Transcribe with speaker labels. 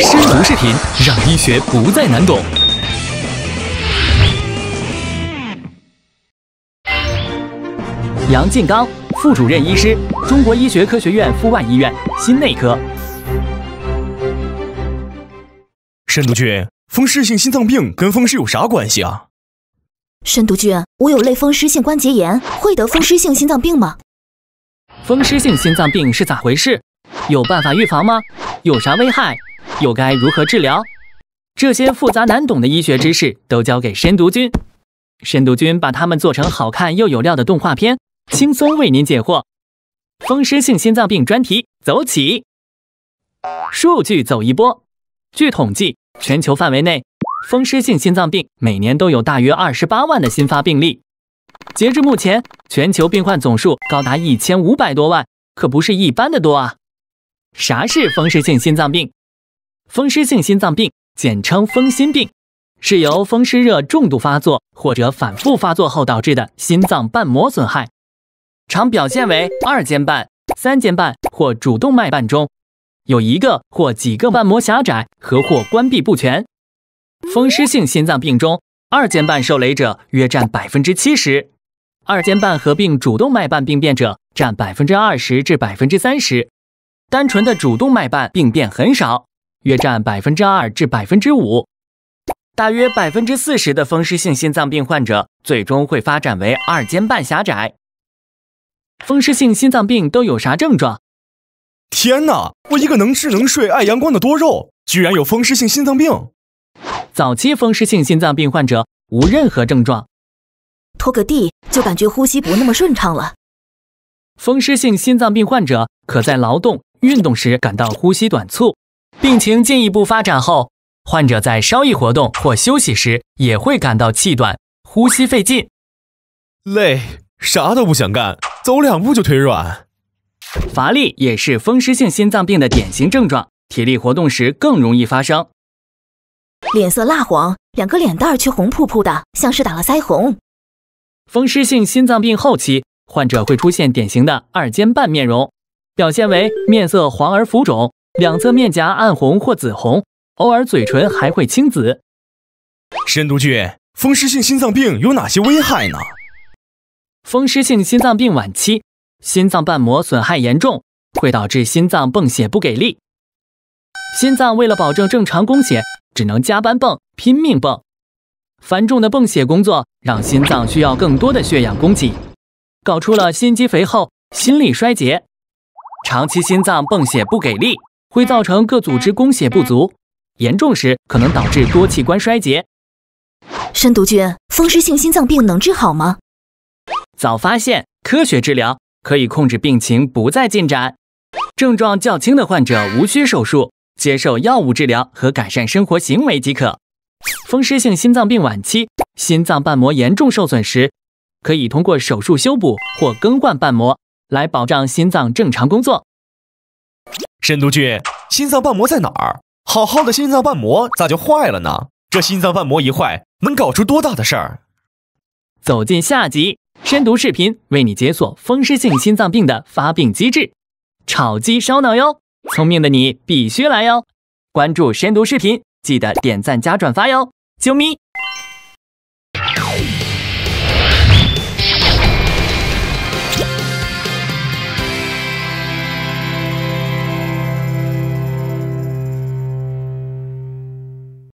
Speaker 1: 深读视频，让医学不再难懂。杨进刚，副主任医师，中国医学科学院阜外医院心内科。深读君，风湿性心脏病跟风湿有啥关系啊？
Speaker 2: 深读君，我有类风湿性关节炎，会得风湿性心脏病吗？
Speaker 1: 风湿性心脏病是咋回事？有办法预防吗？有啥危害？又该如何治疗？这些复杂难懂的医学知识都交给深读君，深读君把它们做成好看又有料的动画片，轻松为您解惑。风湿性心脏病专题走起！数据走一波。据统计，全球范围内，风湿性心脏病每年都有大约二十八万的新发病例。截至目前，全球病患总数高达一千五百多万，可不是一般的多啊！啥是风湿性心脏病？风湿性心脏病，简称风心病，是由风湿热重度发作或者反复发作后导致的心脏瓣膜损害，常表现为二尖瓣、三尖瓣或主动脉瓣中有一个或几个瓣膜狭窄和或关闭不全。风湿性心脏病中，二尖瓣受累者约占百分之七十，二尖瓣合并主动脉瓣病变者占百分之二十至百分之三十，单纯的主动脉瓣病变很少。约占百分之二至百分之五，大约百分之四十的风湿性心脏病患者最终会发展为二尖瓣狭窄。风湿性心脏病都有啥症状？天哪！我一个能吃能睡、爱阳光的多肉，居然有风湿性心脏病！早期风湿性心脏病患者无任何症状，拖个地就感觉呼吸不那么顺畅了。风湿性心脏病患者可在劳动、运动时感到呼吸短促。病情进一步发展后，患者在稍一活动或休息时也会感到气短、呼吸费劲、累，啥都不想干，走两步就腿软。乏力也是风湿性心脏病的典型症状，体力活动时更容易发生。
Speaker 2: 脸色蜡黄，两个脸蛋儿却红扑扑的，像是打了腮红。
Speaker 1: 风湿性心脏病后期，患者会出现典型的二尖瓣面容，表现为面色黄而浮肿。两侧面颊暗红或紫红，偶尔嘴唇还会青紫。深读君，风湿性心脏病有哪些危害呢？风湿性心脏病晚期，心脏瓣膜损害严重，会导致心脏泵血不给力。心脏为了保证正常供血，只能加班泵、拼命泵。繁重的泵血工作让心脏需要更多的血氧供给，搞出了心肌肥厚、心力衰竭。长期心脏泵血不给力。会造成各组织供血不足，严重时可能导致多器官衰竭。申读君，
Speaker 2: 风湿性心脏病能治好吗？
Speaker 1: 早发现，科学治疗可以控制病情不再进展。症状较轻的患者无需手术，接受药物治疗和改善生活行为即可。风湿性心脏病晚期，心脏瓣膜严重受损时，可以通过手术修补或更换瓣膜来保障心脏正常工作。申读君，心脏瓣膜在哪儿？好好的心脏瓣膜咋就坏了呢？这心脏瓣膜一坏，能搞出多大的事儿？走进下集，深读视频为你解锁风湿性心脏病的发病机制，炒鸡烧脑哟！聪明的你必须来哟！关注深读视频，记得点赞加转发哟！啾咪。